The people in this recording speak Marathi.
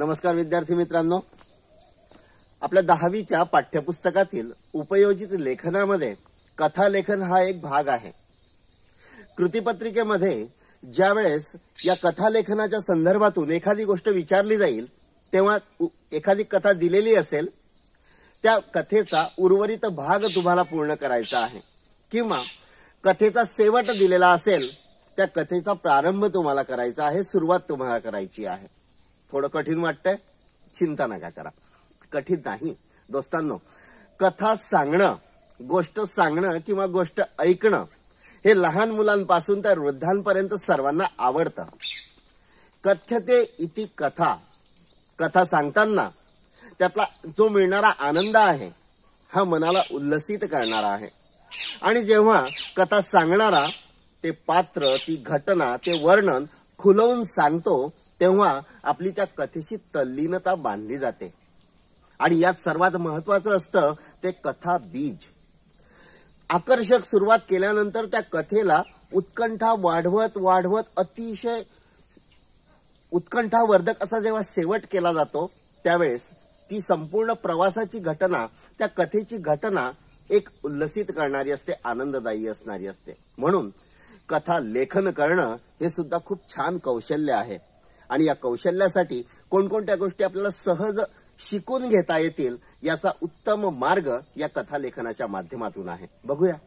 नमस्कार विद्यार्थी मित्रांनो आपल्या दहावीच्या पाठ्यपुस्तकातील उपयोजित लेखनामध्ये कथालेखन हा एक भाग आहे कृतीपत्रिकेमध्ये ज्या वेळेस या कथालेखनाच्या संदर्भातून एखादी गोष्ट विचारली जाईल तेव्हा एखादी कथा दिलेली असेल त्या कथेचा उर्वरित भाग तुम्हाला पूर्ण करायचा आहे किंवा कथेचा शेवट दिलेला असेल त्या कथेचा प्रारंभ तुम्हाला करायचा आहे सुरुवात तुम्हाला करायची आहे थोडं कठीण वाटतंय चिंता नका करा कठीण नाही दोस्तांनो कथा सांगणं गोष्ट सांगणं किंवा गोष्ट ऐकणं हे लहान मुलांपासून तर वृद्धांपर्यंत सर्वांना आवडतं कथ्यते इति कथा कथा सांगताना त्यातला जो मिळणारा आनंद आहे हा मनाला उल्लसित करणारा आहे आणि जेव्हा कथा सांगणारा ते पात्र ती घटना ते वर्णन खुलवून सांगतो तेव्हा आपली त्या कथेशी तल्लीनता बांधली जाते आणि यात सर्वात महत्वाचं असतं ते कथा बीज आकर्षक सुरुवात केल्यानंतर त्या कथेला उत्कंठा वाढवत वाढवत अतिशय उत्कंठावर्धक असा जेव्हा शेवट केला जातो त्यावेळेस ती संपूर्ण प्रवासाची घटना त्या कथेची घटना एक उल्लसित करणारी असते आनंददायी असणारी असते म्हणून कथा लेखन करणं हे सुद्धा खूप छान कौशल्य आहे आणि या कौशल्यासाठी कोणकोणत्या गोष्टी आपल्याला सहज शिकून घेता येतील याचा उत्तम मार्ग या कथालेखनाच्या माध्यमातून आहे बघूया